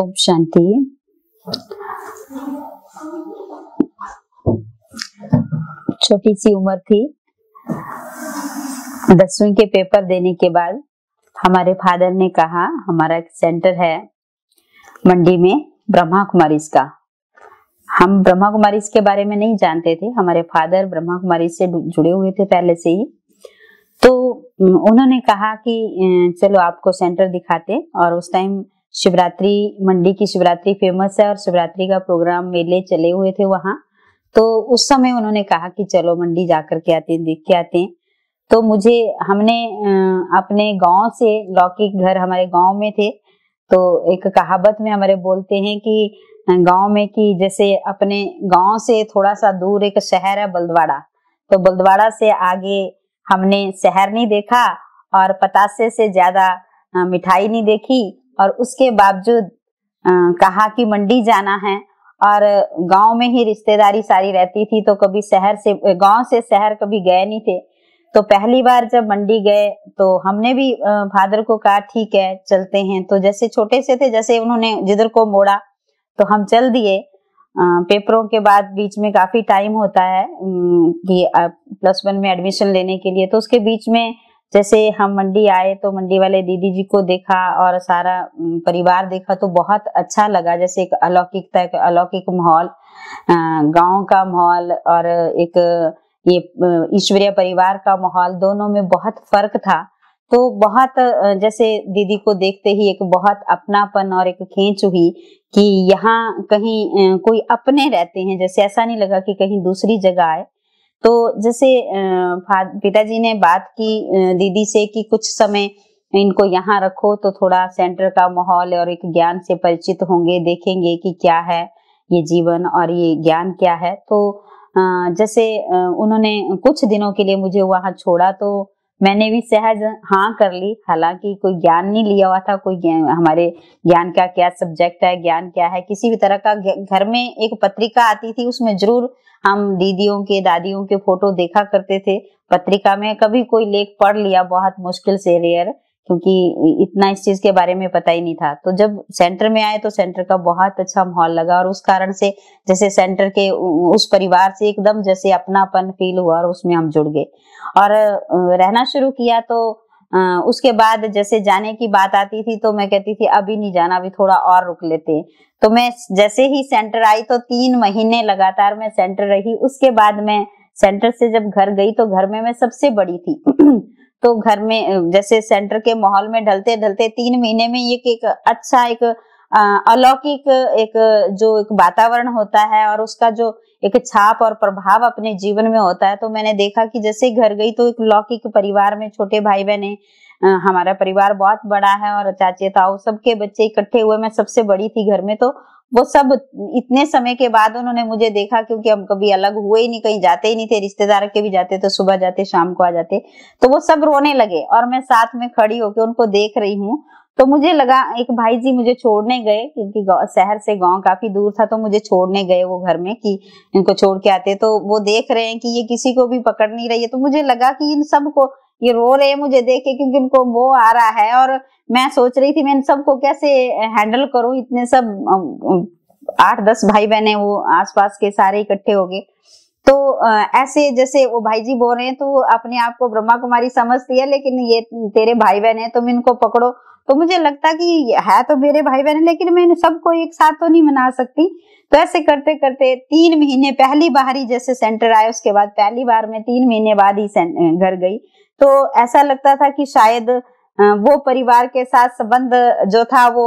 ओम शांति छोटी सी उम्र थी दसवीं के पेपर देने के बाद हमारे फादर ने कहा हमारा एक सेंटर है मंडी में ब्रह्मा कुमारी का हम ब्रह्मा कुमारी के बारे में नहीं जानते थे हमारे फादर ब्रह्मा कुमारी से जुड़े हुए थे पहले से ही तो उन्होंने कहा कि चलो आपको सेंटर दिखाते और उस टाइम शिवरात्रि मंडी की शिवरात्रि फेमस है और शिवरात्रि का प्रोग्राम मेले चले हुए थे वहां तो उस समय उन्होंने कहा कि चलो मंडी जाकर के आते हैं देख के आते हैं तो मुझे हमने अपने गांव से लौकिक घर हमारे गांव में थे तो एक कहावत में हमारे बोलते हैं कि गांव में कि जैसे अपने गांव से थोड़ा सा दूर एक शहर है बल्दवाड़ा तो बल्दवाड़ा से आगे हमने शहर नहीं देखा और पतासे से ज्यादा मिठाई नहीं देखी और उसके बावजूद कहा कि मंडी जाना है और गांव में ही रिश्तेदारी सारी रहती थी तो कभी शहर से गांव से शहर कभी गए नहीं थे तो पहली बार जब मंडी गए तो हमने भी फादर को कहा ठीक है चलते हैं तो जैसे छोटे से थे जैसे उन्होंने जिधर को मोड़ा तो हम चल दिए पेपरों के बाद बीच में काफी टाइम होता है कि प्लस वन में एडमिशन लेने के लिए तो उसके बीच में जैसे हम मंडी आए तो मंडी वाले दीदी जी को देखा और सारा परिवार देखा तो बहुत अच्छा लगा जैसे एक अलौकिकता एक अलौकिक माहौल गांव का माहौल और एक ये ईश्वरीय परिवार का माहौल दोनों में बहुत फर्क था तो बहुत जैसे दीदी को देखते ही एक बहुत अपनापन और एक खींच हुई कि यहाँ कहीं कोई अपने रहते हैं जैसे ऐसा नहीं लगा कि कहीं दूसरी जगह आए तो जैसे पिताजी ने बात की दीदी से कि कुछ समय इनको यहाँ रखो तो थोड़ा सेंटर का माहौल और एक ज्ञान से परिचित होंगे देखेंगे कि क्या है ये जीवन और ये ज्ञान क्या है तो जैसे उन्होंने कुछ दिनों के लिए मुझे वहां छोड़ा तो मैंने भी सहज हाँ कर ली हालांकि कोई ज्ञान नहीं लिया हुआ था कोई हमारे ज्ञान का क्या सब्जेक्ट है ज्ञान क्या है किसी भी तरह का घर में एक पत्रिका आती थी उसमें जरूर हम दीदियों के दादियों के फोटो देखा करते थे पत्रिका में कभी कोई लेख पढ़ लिया बहुत मुश्किल से रेयर क्योंकि इतना इस चीज के बारे में पता ही नहीं था तो जब सेंटर में आए तो सेंटर का बहुत अच्छा माहौल लगा और उस कारण से जैसे सेंटर के उस परिवार से एकदम जैसे अपनापन फील हुआ और उसमें हम जुड़ गए और रहना शुरू किया तो उसके बाद जैसे जाने की बात आती थी तो मैं कहती थी अभी नहीं जाना अभी थोड़ा और रुक लेते तो मैं जैसे ही सेंटर आई तो तीन महीने लगातार मैं सेंटर रही उसके बाद मैं सेंटर से जब घर गई तो घर में मैं सबसे बड़ी थी तो घर में जैसे सेंटर के माहौल में ढलते ढलते तीन महीने में ये एक अच्छा एक अलौकिक एक जो एक वातावरण होता है और उसका जो एक छाप और प्रभाव अपने जीवन में होता है तो मैंने देखा कि जैसे घर गई तो एक लौकिक परिवार में छोटे भाई बहने हमारा परिवार बहुत बड़ा है और चाचे ताऊ सबके बच्चे इकट्ठे हुए मैं सबसे बड़ी थी घर में तो वो सब इतने समय के बाद उन्होंने मुझे देखा क्योंकि हम कभी अलग हुए ही नहीं कहीं जाते ही नहीं थे रिश्तेदार के भी जाते तो सुबह जाते शाम को आ जाते तो वो सब रोने लगे और मैं साथ में खड़ी होकर उनको देख रही हूँ तो मुझे लगा एक भाई जी मुझे छोड़ने गए क्योंकि शहर से गांव काफी दूर था तो मुझे छोड़ने गए वो घर में कि इनको छोड़ के आते तो वो देख रहे हैं कि ये किसी को भी पकड़ नहीं रही है तो मुझे लगा कि इन सबको ये रो रहे हैं मुझे देख के क्योंकि उनको वो आ रहा है और मैं सोच रही थी मैं इन सबको कैसे हैंडल करूं इतने सब आठ दस भाई बहने वो आसपास के सारे इकट्ठे हो गए तो ऐसे जैसे वो भाई जी बोल रहे हैं तो अपने आप को ब्रह्मा कुमारी समझती है लेकिन ये तेरे भाई बहन है तुम इनको पकड़ो तो मुझे लगता कि है तो मेरे भाई बहन लेकिन मैं सबको एक साथ तो नहीं मना सकती तो ऐसे करते करते तीन महीने पहली बार ही जैसे सेंटर आया उसके बाद पहली बार में तीन महीने बाद ही घर गई तो ऐसा लगता था कि शायद वो परिवार के साथ संबंध जो था वो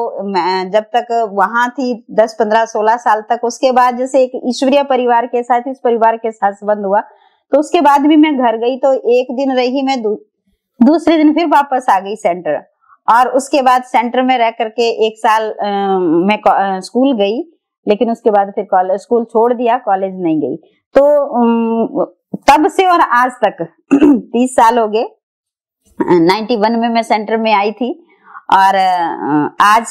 जब तक वहां थी दस पंद्रह सोलह साल तक उसके बाद जैसे एक ईश्वरीय परिवार के साथ इस परिवार के साथ संबंध हुआ तो उसके बाद भी मैं घर गई तो एक दिन रही मैं दू, दूसरे दिन फिर वापस आ गई सेंटर और उसके बाद सेंटर में रह करके एक साल आ, मैं आ, स्कूल गई लेकिन उसके बाद फिर कॉलेज स्कूल छोड़ दिया कॉलेज नहीं गई तो तब से और आज तक तीस साल हो गए नाइन्टी वन में मैं सेंटर में आई थी और आज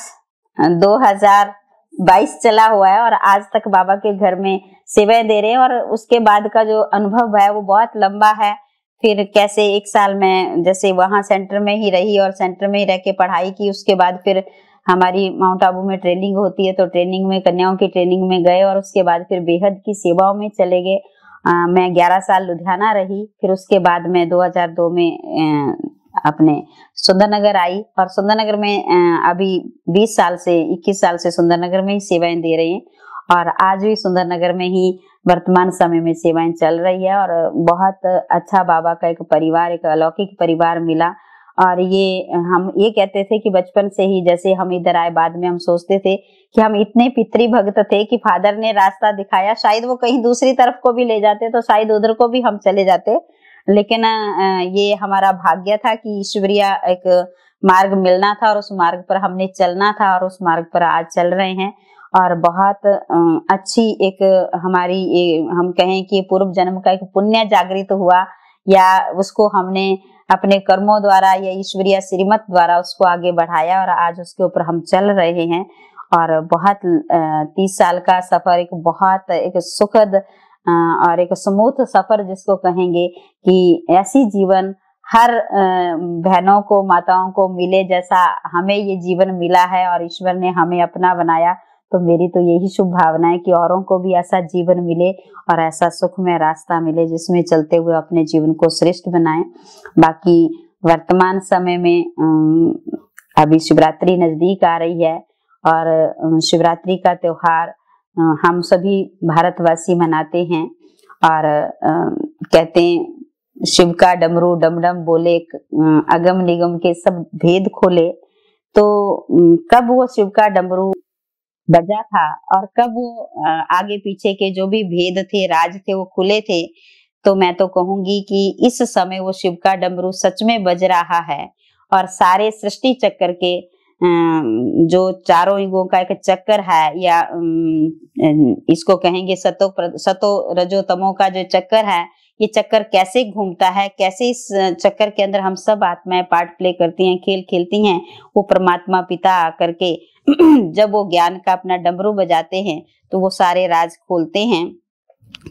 2022 चला हुआ है और आज तक बाबा के घर में सेवाएं दे रहे हैं और उसके बाद का जो अनुभव है वो बहुत लंबा है फिर कैसे एक साल में जैसे वहाँ सेंटर में ही रही और सेंटर में ही रह के पढ़ाई की उसके बाद फिर हमारी माउंट आबू में ट्रेनिंग होती है तो ट्रेनिंग में कन्याओं की ट्रेनिंग में गए और उसके बाद फिर बेहद की सेवाओं में चले गए मैं 11 साल लुधियाना रही फिर उसके बाद मैं 2002 में अपने सुंदरनगर आई और सुंदरनगर में अभी 20 साल से 21 साल से सुंदरनगर में ही सेवाएं दे रही हैं और आज भी सुंदरनगर में ही वर्तमान समय में सेवाएं चल रही है और बहुत अच्छा बाबा का एक परिवार एक अलौकिक परिवार मिला और ये हम ये कहते थे कि बचपन से ही जैसे हम इधर आए बाद में हम सोचते थे कि हम इतने पितृभक्त थे कि फादर ने रास्ता दिखाया शायद वो कहीं दूसरी तरफ को भी ले जाते तो शायद उधर को भी हम चले जाते लेकिन ये हमारा भाग्य था कि ईश्वरीय एक मार्ग मिलना था और उस मार्ग पर हमने चलना था और उस मार्ग पर आज चल रहे हैं और बहुत अच्छी एक हमारी हम कहें कि पूर्व जन्म का एक पुण्य जागृत हुआ या उसको हमने अपने कर्मों द्वारा या ईश्वरीय श्रीमत द्वारा उसको आगे बढ़ाया और आज उसके ऊपर हम चल रहे हैं और बहुत तीस साल का सफर एक बहुत एक सुखद और एक स्मूथ सफर जिसको कहेंगे कि ऐसी जीवन हर बहनों को माताओं को मिले जैसा हमें ये जीवन मिला है और ईश्वर ने हमें अपना बनाया तो मेरी तो यही शुभ भावना है कि औरों को भी ऐसा जीवन मिले और ऐसा सुख में रास्ता मिले जिसमें चलते हुए अपने जीवन को श्रेष्ठ बनाए बाकी वर्तमान समय में अभी शिवरात्रि नजदीक आ रही है और शिवरात्रि का त्योहार हम सभी भारतवासी मनाते हैं और कहते हैं शिव का डमरू डमडम बोले अगम निगम के सब भेद खोले तो कब वो शिव का डमरू बजा था और कब वो आगे पीछे के जो भी भेद थे राज थे वो खुले थे तो मैं तो कहूंगी कि इस समय वो शिव का डमरू सच में बज रहा है और सारे सृष्टि चक्कर के जो चारों युगों का एक चक्कर है या इसको कहेंगे सतो सतो रजो तमो का जो चक्कर है ये चक्कर कैसे घूमता है कैसे इस चक्कर के अंदर हम सब आत्माएं पार्ट प्ले करती हैं खेल खेलती हैं वो परमात्मा पिता आकर के जब वो ज्ञान का अपना डमरू बजाते हैं तो वो सारे राज खोलते हैं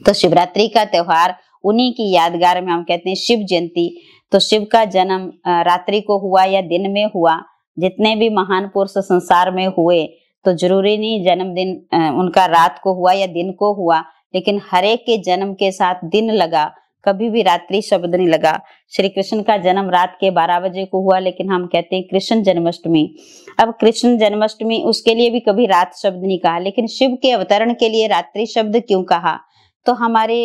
तो शिवरात्रि का त्योहार उन्हीं की यादगार में हम कहते हैं शिव जयंती तो शिव का जन्म रात्रि को हुआ या दिन में हुआ जितने भी महान पुरुष संसार में हुए तो जरूरी नहीं जन्मदिन उनका रात को हुआ या दिन को हुआ लेकिन हरेक के जन्म के साथ दिन लगा कभी भी रात्रि शब्द नहीं लगा श्री कृष्ण का जन्म रात के बारह बजे को हुआ लेकिन हम कहते हैं कृष्ण जन्माष्टमी अब कृष्ण जन्माष्टमी उसके लिए भी कभी रात शब्द नहीं कहा लेकिन शिव के अवतरण के लिए रात्रि शब्द क्यों कहा तो हमारे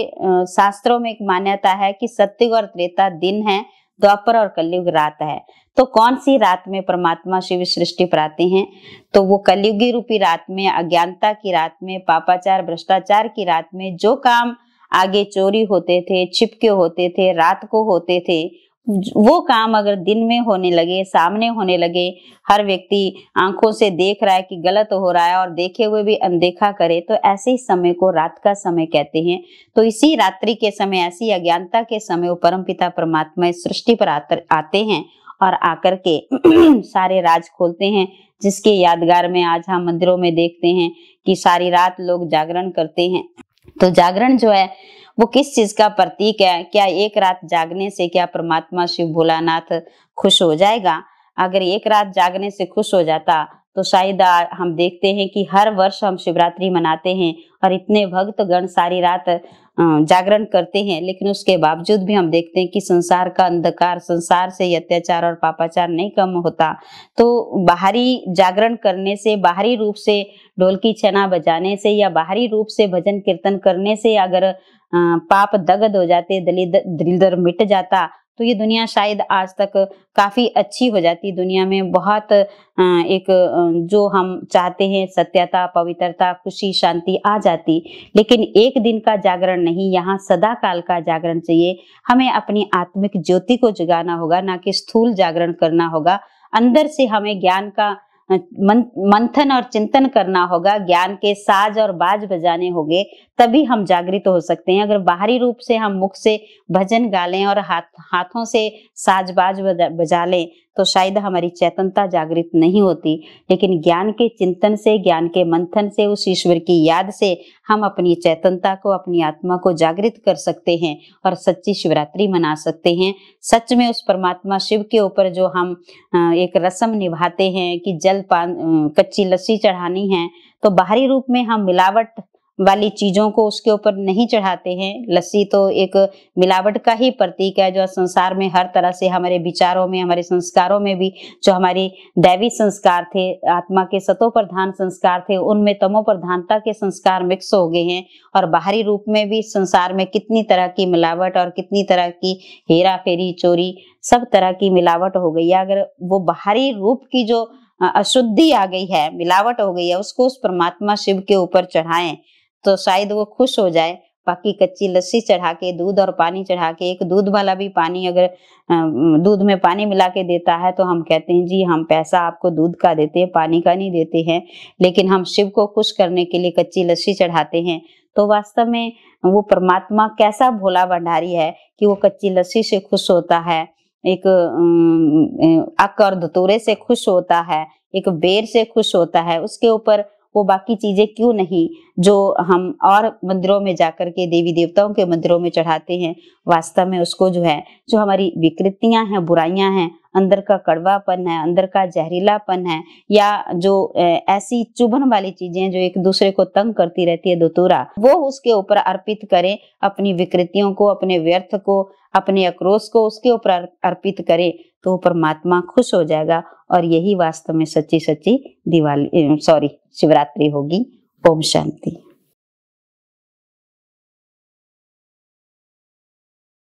शास्त्रों में एक मान्यता है कि सत्य और त्रेता दिन है द्वापर और कलयुग रात है तो कौन सी रात में परमात्मा शिव सृष्टि आते हैं तो वो कलयुगी रूपी रात में अज्ञानता की रात में पापाचार भ्रष्टाचार की रात में जो काम आगे चोरी होते थे छिपके होते थे रात को होते थे वो काम अगर दिन में होने लगे सामने होने लगे हर व्यक्ति आंखों से देख रहा है कि गलत हो रहा है और देखे हुए भी अनदेखा करे तो ऐसे ही समय को रात का समय कहते हैं तो इसी रात्रि के समय ऐसी अज्ञानता के समय वो परम पिता परमात्मा इस सृष्टि पर आते हैं और आकर के सारे राज खोलते हैं जिसके यादगार में आज हम मंदिरों में देखते हैं कि सारी रात लोग जागरण करते हैं तो जागरण जो है वो किस चीज का प्रतीक है क्या एक रात जागने से क्या परमात्मा शिव भोलानाथ खुश हो जाएगा अगर एक रात जागने से खुश हो जाता तो शायद हम देखते हैं कि हर वर्ष हम शिवरात्रि मनाते हैं और इतने भक्त गण सारी रात जागरण करते हैं लेकिन उसके बावजूद भी हम देखते हैं कि संसार का अंधकार संसार से अत्याचार और पापाचार नहीं कम होता तो बाहरी जागरण करने से बाहरी रूप से ढोल की छना बजाने से या बाहरी रूप से भजन कीर्तन करने से अगर पाप दगद हो जाते दलिदर मिट जाता तो ये दुनिया शायद आज तक काफी अच्छी हो जाती दुनिया में बहुत एक जो हम चाहते हैं सत्यता पवित्रता खुशी शांति आ जाती लेकिन एक दिन का जागरण नहीं यहाँ सदा काल का जागरण चाहिए हमें अपनी आत्मिक ज्योति को जगाना होगा ना कि स्थूल जागरण करना होगा अंदर से हमें ज्ञान का मंथन और चिंतन करना होगा ज्ञान के साज और बाज बजाने होंगे तभी हम जागृत हो सकते हैं अगर बाहरी रूप से हम मुख से भजन गा लें और हाथ हाथों से साज बाज बजा लें तो शायद हमारी चेतनता जागृत नहीं होती लेकिन ज्ञान के चिंतन से ज्ञान के मंथन से उस ईश्वर की याद से हम अपनी चेतनता को अपनी आत्मा को जागृत कर सकते हैं और सच्ची शिवरात्रि मना सकते हैं सच में उस परमात्मा शिव के ऊपर जो हम एक रस्म निभाते हैं कि जल पान कच्ची लस्सी चढ़ानी है तो बाहरी रूप में हम मिलावट वाली चीजों को उसके ऊपर नहीं चढ़ाते हैं लस्सी तो एक मिलावट का ही प्रतीक है जो संसार में हर तरह से हमारे विचारों में हमारे संस्कारों में भी जो हमारी दैवी संस्कार थे आत्मा के सतो प्रधान संस्कार थे उनमें तमो प्रधानता के संस्कार मिक्स हो गए हैं और बाहरी रूप में भी संसार में कितनी तरह की मिलावट और कितनी तरह की हेरा फेरी चोरी सब तरह की मिलावट हो गई है अगर वो बाहरी रूप की जो अशुद्धि आ गई है मिलावट हो गई है उसको उस परमात्मा शिव के ऊपर चढ़ाएं तो शायद वो खुश हो जाए बाकी कच्ची लस्सी चढ़ा के दूध और पानी चढ़ा के एक दूध वाला भी पानी अगर दूध में पानी मिला के देता है तो हम कहते हैं जी हम पैसा आपको दूध का देते हैं पानी का नहीं देते हैं लेकिन हम शिव को खुश करने के लिए कच्ची लस्सी चढ़ाते हैं तो वास्तव में वो परमात्मा कैसा भोला भंडारी है कि वो कच्ची लस्सी से खुश होता है एक अक और धतूरे से खुश होता है एक बेर से खुश होता है उसके ऊपर वो बाकी चीजें क्यों नहीं जो हम और मंदिरों में जाकर के देवी देवताओं के मंदिरों में चढ़ाते हैं वास्तव में उसको जो है जो हमारी विकृतियां हैं बुराइयां हैं अंदर का कड़वापन है अंदर का जहरीलापन है या जो ऐसी चुभन वाली चीजें जो एक दूसरे को तंग करती रहती है दोतूरा वो उसके ऊपर अर्पित करें अपनी विकृतियों को अपने व्यर्थ को अपने आक्रोश को उसके ऊपर अर्पित करें तो परमात्मा खुश हो जाएगा और यही वास्तव में सच्ची सच्ची दिवाली सॉरी शिवरात्रि होगी ओम शांति